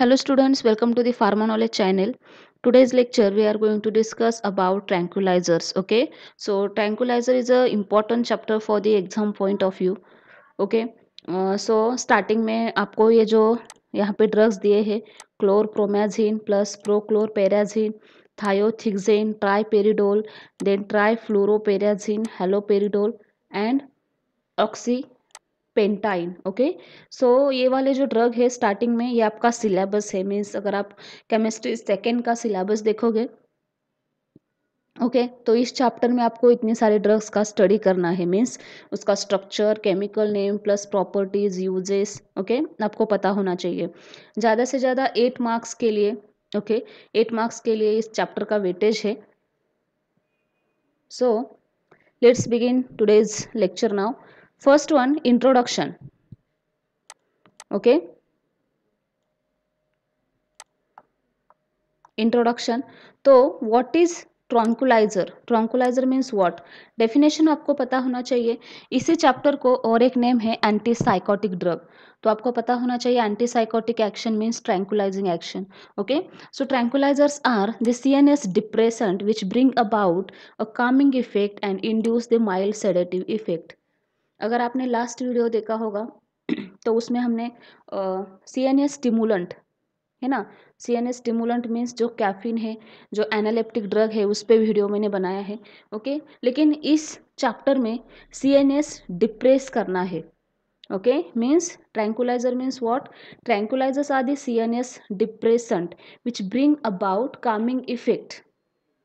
Hello students, welcome to the Pharma Knowledge channel. Today's lecture we are going to discuss about tranquilizers, okay? So tranquilizer is a important chapter for the exam point of view, okay? So starting में आपको ये जो यहाँ पे drugs दिए हैं chlorpromazine plus prochlorperazine thiothixene triperidol then trifluoperazine haloperidol and oxypertine okay so ये वाले जो ड्रग है स्टार्टिंग में ये आपका सिलेबस है मीन्स अगर आप केमिस्ट्री सेकेंड का सिलेबस देखोगे ओके okay, तो इस चैप्टर में आपको इतने सारे ड्रग्स का स्टडी करना है मीन्स उसका structure chemical name plus properties uses okay आपको पता होना चाहिए ज़्यादा से ज़्यादा एट मार्क्स के लिए ओके okay, एट मार्क्स के लिए इस चैप्टर का वेटेज है so let's begin today's lecture now first one introduction okay introduction तो what is tranquilizer tranquilizer means what definition आपको पता होना चाहिए इसी चैप्टर को और एक नेम है एंटी साइकोटिक ड्रग तो आपको पता होना चाहिए anti psychotic action means tranquilizing action okay so tranquilizers are the C N S depression which bring about a calming effect and induce the mild sedative effect अगर आपने last video देखा होगा तो उसमें हमने सी एन एस स्टिमुलेंट है ना C N S stimulant means जो कैफीन है जो एनालेप्टिक ड्रग है उस पर वीडियो मैंने बनाया है ओके लेकिन इस चैप्टर में सी एन एस डिप्रेस करना है okay means means means means what tranquilizers C N S depressant which bring about calming effect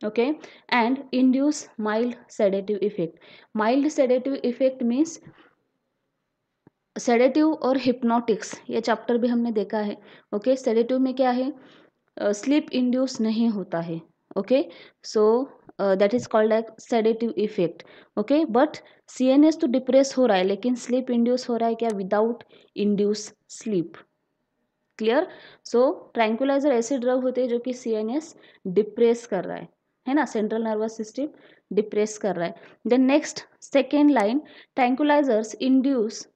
okay and induce mild sedative effect mild sedative effect means sedative और hypnotics ये chapter भी हमने देखा है okay okay? Sedative में क्या है sleep uh, induce नहीं होता है okay so that is called एक sedative effect okay but C N S तो डिप्रेस हो रहा है लेकिन स्लीप इंड्यूस हो रहा है क्या without induce sleep clear so tranquilizer ऐसे ड्रग होते हैं जो कि सी एन एस डिप्रेस कर रहा है है ना सेंट्रल नर्वस सिस्टम डिप्रेस कर रहा है then next second line tranquilizers induce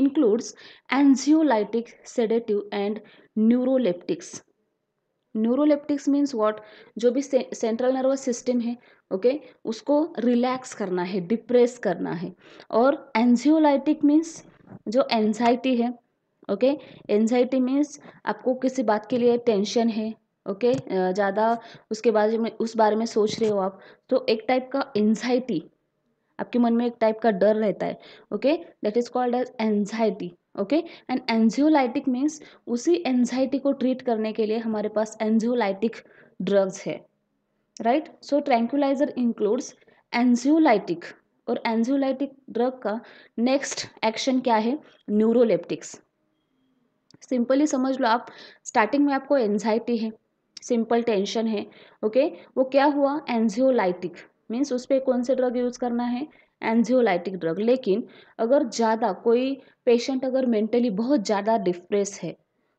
includes anxiolytic sedative and neuroleptics neuroleptics means what जो भी सेंट्रल नर्वस सिस्टम है ओके okay, उसको रिलैक्स करना है डिप्रेस करना है और एंजियोलाइटिक मीन्स जो एनजाइटी है ओके एनजाइटी मीन्स आपको किसी बात के लिए टेंशन है ओके ज़्यादा उसके बारे में उस बारे में सोच रहे हो आप तो एक टाइप का एन्जाइटी आपके मन में एक टाइप का डर रहता है okay that is called as anxiety okay and anxiolytic means उसी एन्जाइटी को ट्रीट करने के लिए हमारे पास एनजियोलाइटिक ड्रग्स है right so tranquilizer includes anxiolytic और एनजियोलाइटिक ड्रग का नेक्स्ट एक्शन क्या है न्यूरोलेप्टिक्स सिंपली समझ लो आप स्टार्टिंग में आपको एन्जाइटी है सिंपल टेंशन है ओके वो क्या हुआ एंजियोलाइटिक मीन्स उस पर कौन से ड्रग यूज़ करना है एंजियोलाइटिक ड्रग लेकिन अगर ज़्यादा कोई पेशेंट अगर मेंटली बहुत ज़्यादा डिप्रेस है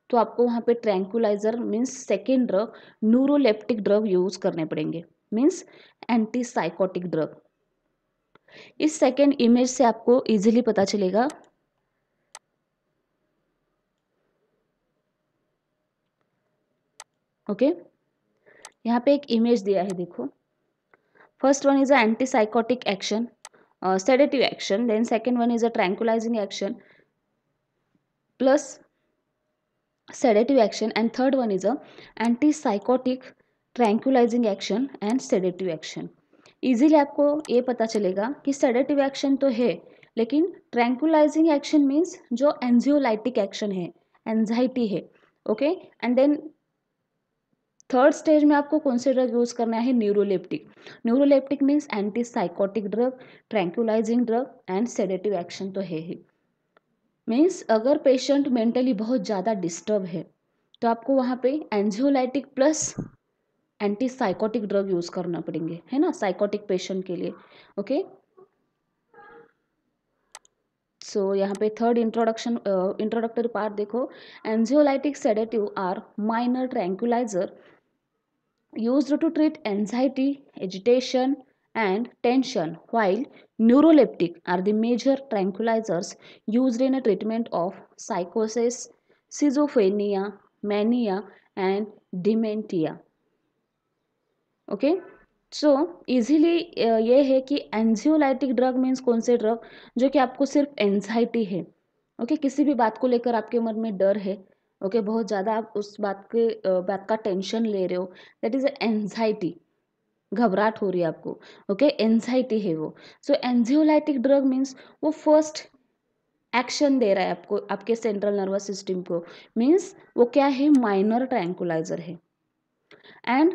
तो आपको वहाँ पे tranquilizer means second drug neuroleptic drug use करने पड़ेंगे मीन्स एंटीसाइकोटिक ड्रग इस सेकेंड इमेज से आपको इजीली पता चलेगा ओके यहाँ पे एक इमेज दिया है देखो first one is a anti psychotic action sedative action then second one is a tranquilizing action plus sedative action and third one is a antipsychotic tranquilizing action and sedative action easily आपको ये पता चलेगा कि sedative action तो है लेकिन tranquillising action means जो anxiolytic action है एनजाइटी है okay and then third stage में आपको कौन से ड्रग यूज़ करना है neuroleptic neuroleptic means anti psychotic drug tranquilizing drug and sedative action तो है ही मीन्स अगर पेशेंट मेंटली बहुत ज़्यादा डिस्टर्ब है तो आपको वहाँ पे anxiolytic plus anti psychotic drug use करना पड़ेंगे है ना साइकोटिक पेशेंट के लिए ओके सो so, यहाँ पे थर्ड इंट्रोडक्शन इंट्रोडक्टरी पार्ट देखो anxiolytic sedative are minor tranquilizer used to treat anxiety, agitation, and tension, while neuroleptic are the major tranquilizers used in a treatment of psychosis, schizophrenia, mania, and dementia. Okay. So easily ये है कि anxiolytic drug means कौन से drug जो कि आपको सिर्फ anxiety है ओके okay? किसी भी बात को लेकर आपके मन में डर है ओके okay, बहुत ज़्यादा आप उस बात के बात का टेंशन ले रहे हो दैट इज़ एनजाइटी घबराहट हो रही है आपको ओके okay? एनजाइटी है वो सो एंजियोलाइटिक ड्रग मीन्स वो फर्स्ट एक्शन दे रहा है आपको आपके सेंट्रल नर्वस सिस्टम को मीन्स वो क्या है माइनर ट्रैंकुलाइजर है and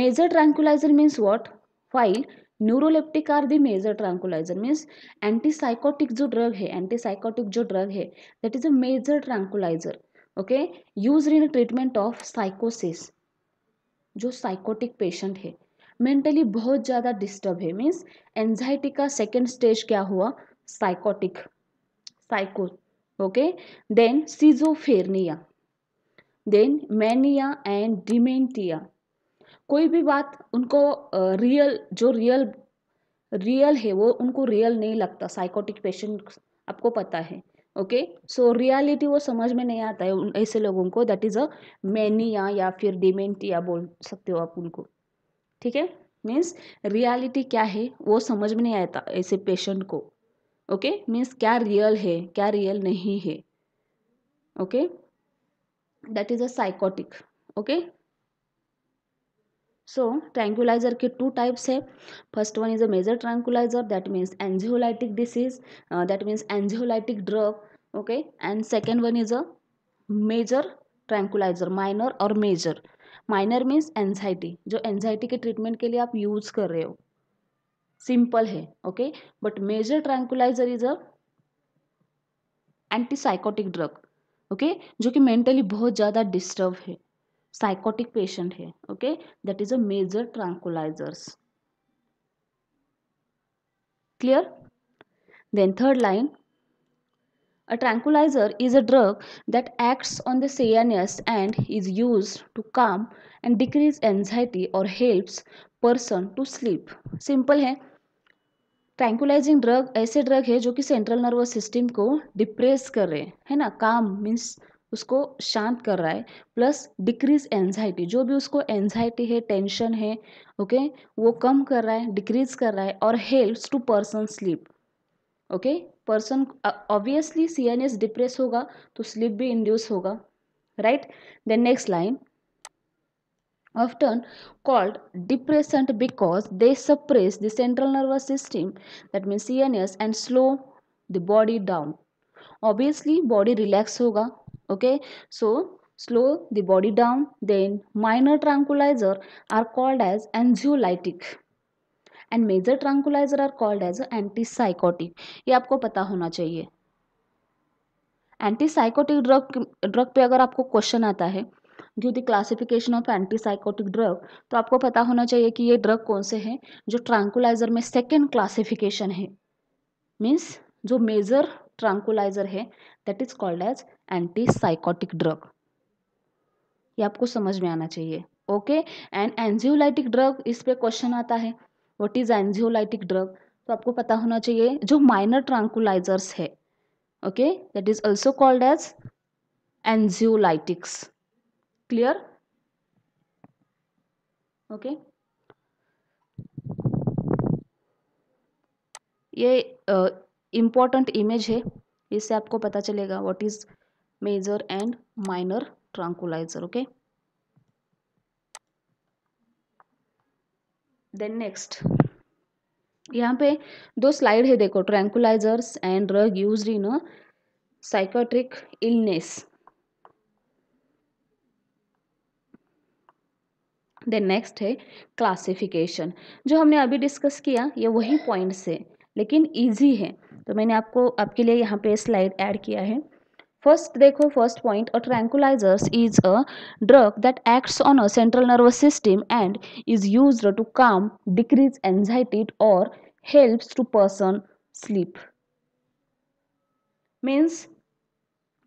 major tranquilizer means what file neuroleptic are the major tranquilizer means antipsychotic जो ड्रग है एंटीसाइकोटिक जो ड्रग है that is a major tranquilizer okay use in treatment of साइकोसिस जो साइकोटिक पेशेंट है मेंटली बहुत ज़्यादा डिस्टर्ब है मीन्स एन्जाइटी का सेकेंड स्टेज क्या हुआ psychotic psycho okay then schizophrenia then mania and dementia कोई भी बात उनको रियल uh, जो रियल रियल है वो उनको रियल नहीं लगता साइकोटिक पेशेंट आपको पता है ओके सो रियलिटी वो समझ में नहीं आता है ऐसे लोगों को दैट इज़ अ मैनिया या फिर डिमेंटिया बोल सकते हो आप उनको ठीक है मीन्स रियलिटी क्या है वो समझ में नहीं आता ऐसे पेशेंट को ओके okay? मीन्स क्या रियल है क्या रियल नहीं है okay that is a psychotic okay so tranquilizer के टू टाइप्स है first one is a major tranquilizer that means anxiolytic disease that means anxiolytic drug okay and second one is a major tranquilizer minor और major minor means anxiety जो anxiety के treatment के लिए आप use कर रहे हो सिंपल है okay but major tranquilliser is a anti psychotic drug okay जो कि मेंटली बहुत ज़्यादा डिस्टर्ब है साइकोटिक पेशेंट है okay that is a major tranquilizers clear then third line a tranquilizer is a drug that acts on the C N S and is use to calm and decrease anxiety और help person to sleep simple है tranquilizing drug ऐसे drug है जो कि central nervous system को depress कर रहे हैं है ना काम मीन्स उसको शांत कर रहा है प्लस डिक्रीज एंजाइटी जो भी उसको एन्जाइटी है टेंशन है ओके वो कम कर रहा है डिक्रीज कर रहा है और helps to person sleep okay person obviously C N S depress होगा तो स्लीप भी इंड्यूस होगा right then next line often called depressant because they suppress nervous system that system C N S and slow the body down obviously body relax होगा okay so slow the body down then minor tranquilizer are called as anxiolytic and major tranquilizer are called as antipsychotic ये आपको पता होना चाहिए antipsychotic drug drug पे अगर आपको question आता है due the classification of antipsychotic drug तो आपको पता होना चाहिए कि ये ड्रग कौन से हैं जो ट्रांकुलाइजर में सेकेंड क्लासिफिकेशन है मीन्स जो मेजर ट्रांकुलाइजर है that is called as anti psychotic drug ये आपको समझ में आना चाहिए ओके एंड एंजियोलाइटिक ड्रग इस पे क्वेश्चन आता है व्हाट इज एंजियोलाइटिक ड्रग तो आपको पता होना चाहिए जो माइनर ट्रांकुलाइजर्स है okay that is also called as anxiolytics clear okay ये uh, इम्पॉर्टेंट इमेज है इससे आपको पता चलेगा what is major and minor tranquilizer okay then next यहाँ पे दो स्लाइड है देखो tranquilizers and drug use in psychiatric illness then next है क्लासिफिकेशन जो हमने अभी डिस्कस किया ये वही पॉइंट्स है लेकिन ईजी है तो मैंने आपको आपके लिए यहाँ पे स्लाइड ऐड किया है फर्स्ट देखो first point a tranquilizers is a drug that acts on a central nervous system and is use to calm decrease anxiety और helps to person sleep means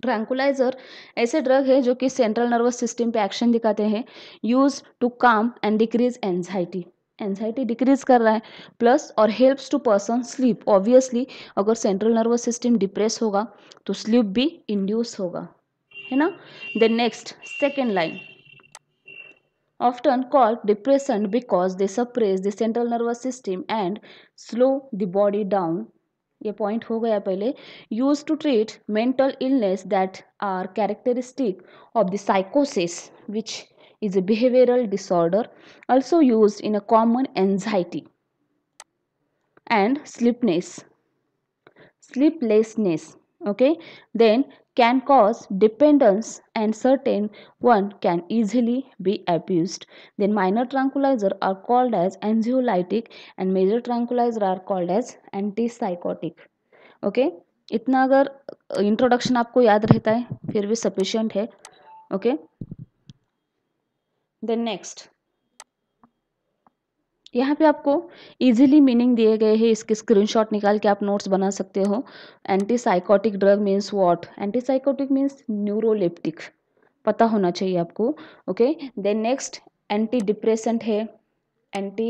tranquilizer ऐसे ड्रग है जो कि central nervous system पे action दिखाते हैं use to calm and decrease anxiety anxiety decrease कर रहा है प्लस और helps to person sleep obviously अगर सेंट्रल नर्वस सिस्टम डिप्रेस होगा तो स्लीप भी इंड्यूस होगा है ना then next second line often called depression because they suppress the central nervous system and slow the body down ये point हो गया पहले use to treat mental illness that are characteristic of the साइकोसिस which is a behavioral disorder also used in a common anxiety and sleepness, sleeplessness okay then can cause dependence and certain one can easily be abused then minor tranquilizer are called as anxiolytic and major tranquilizer are called as antipsychotic okay इतना अगर introduction आपको याद रहता है फिर भी sufficient है okay okay? Then next यहाँ पे आपको इजीली मीनिंग दिए गए हैं इसके स्क्रीनशॉट निकाल के आप नोट्स बना सकते हो anti psychotic drug means what anti psychotic means neuroleptic पता होना चाहिए आपको okay then next anti depressant है एंटी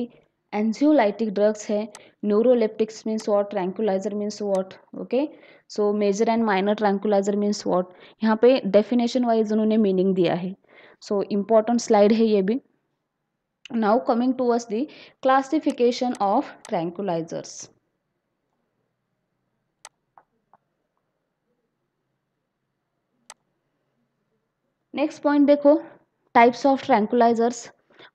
एंजियोलाइटिक ड्रग्स है neuroleptics means what tranquilizer means what okay so major and minor tranquilizer means what यहाँ पे definition wise उन्होंने meaning दिया है सो important स्लाइड है ये भी now coming towards the classification of tranquilizers next point देखो types of tranquilizers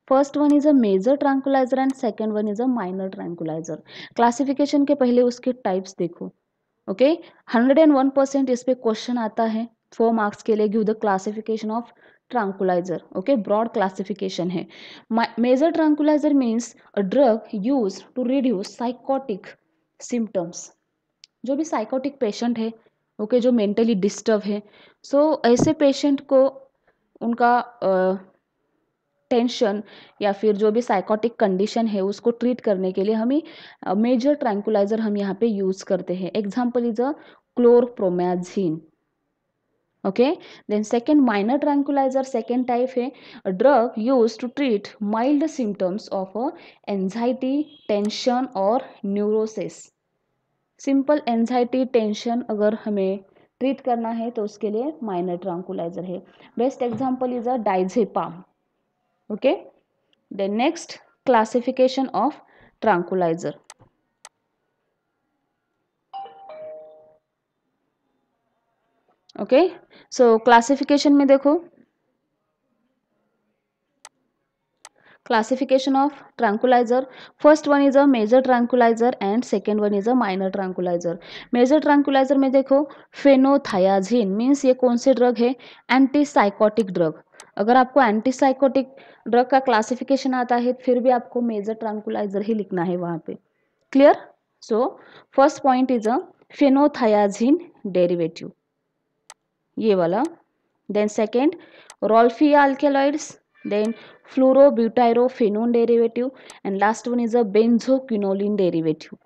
first one is a major tranquilizer and second one is a minor tranquilizer classification के पहले उसके टाइप्स देखो okay hundred and one percent इस पर question आता है four marks के लिए give the classification of tranquilizer okay broad classification है major tranquilizer means a drug use to reduce psychotic symptoms जो भी साइकोटिक पेशेंट है ओके okay, जो मेंटली डिस्टर्ब है सो so, ऐसे पेशेंट को उनका टेंशन uh, या फिर जो भी साइकोटिक कंडीशन है उसको ट्रीट करने के लिए हमें मेजर ट्रैंकुलाइजर हम यहाँ पे यूज़ करते हैं example is a chlorpromazine okay then second minor tranquilizer second type है drug use to treat mild symptoms of anxiety tension और न्यूरोसिस सिंपल एंजाइटी टेंशन अगर हमें ट्रीट करना है तो उसके लिए माइनर ट्रैंकुलाइजर है best example is a diazepam okay then next classification of tranquilizer okay so classification में देखो classification of tranquilizer first one is a major tranquilizer and second one is a minor tranquilizer major tranquilizer में देखो फेनोथायाजिन means ये कौन से drug है antipsychotic drug अगर आपको एंटीसाइकोटिक ड्रग का क्लासिफिकेशन आता है फिर भी आपको मेजर ट्रांकुलाइजर ही लिखना है वहां पे clear so first point is a phenothiazine derivative ये वाला then second rauwolfia alkaloids then fluorobutyrofenone derivative and last one is a benzoquinoline derivative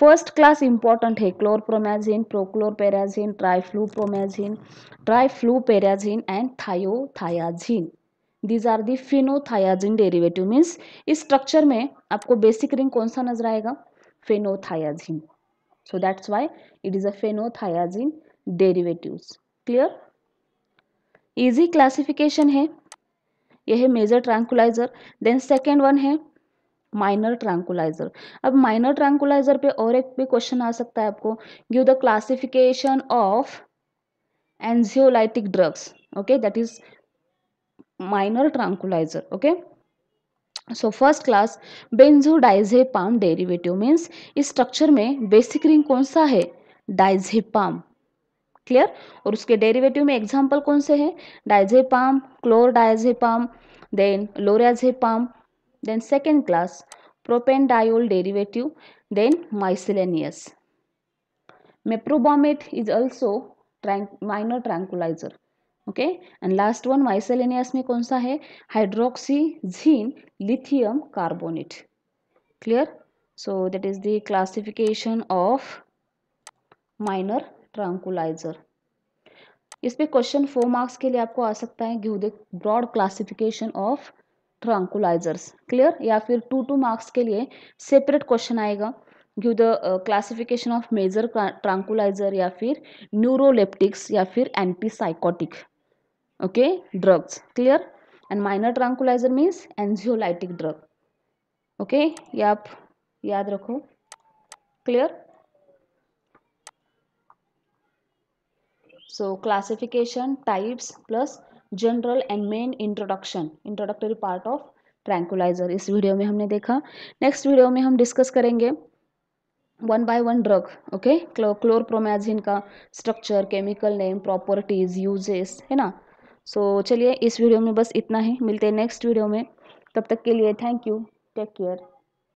first class important है chlorpromazine prochlorperazine triflupromazine trifluoperazine and thioridazine these are the phenothiazine derivative means इस structure में आपको basic ring कौन सा नजर आएगा phenothiazine so that's why it is a phenothiazine derivatives clear easy classification है यह है major tranquilizer then second one है माइनर ट्रैंकुलाइजर अब माइनर ट्रैंकुलाइजर पे और एक भी क्वेश्चन आ सकता है आपको give the classification of anxiolytic drugs okay that is minor tranquilizer okay so first class benzodiazepam derivative means इस स्ट्रक्चर में बेसिक रिंग कौन सा है डाइजेपाम क्लियर और उसके डेरिवेटिव में एग्जांपल कौन से हैं diazepam chlor diazepam then lorazepam then second class propanediol derivative then miscellaneous meprobamate is also minor tranquilizer okay and last one miscellaneous में कौन सा है hydroxyzine lithium carbonate clear so that is the classification of minor tranquilizer इस पे question four marks के लिए आपको आ सकता है give the broad classification of tranquilizers clear या फिर टू टू मार्क्स के लिए सेपरेट क्वेश्चन आएगा give the classification of major tranquilizer या फिर न्यूरोलेप्टिक्स या फिर antipsychotic okay drugs clear and minor tranquilizer means anxiolytic drug okay आप याद रखो clear So classification, types plus general and main introduction, introductory part of tranquilizer. इस video में हमने देखा नेक्स्ट वीडियो में हम डिस्कस करेंगे one by one drug okay chlorpromazine का structure chemical name properties uses है ना सो so, चलिए इस वीडियो में बस इतना ही मिलते हैं नेक्स्ट वीडियो में तब तक के लिए थैंक यू टेक केयर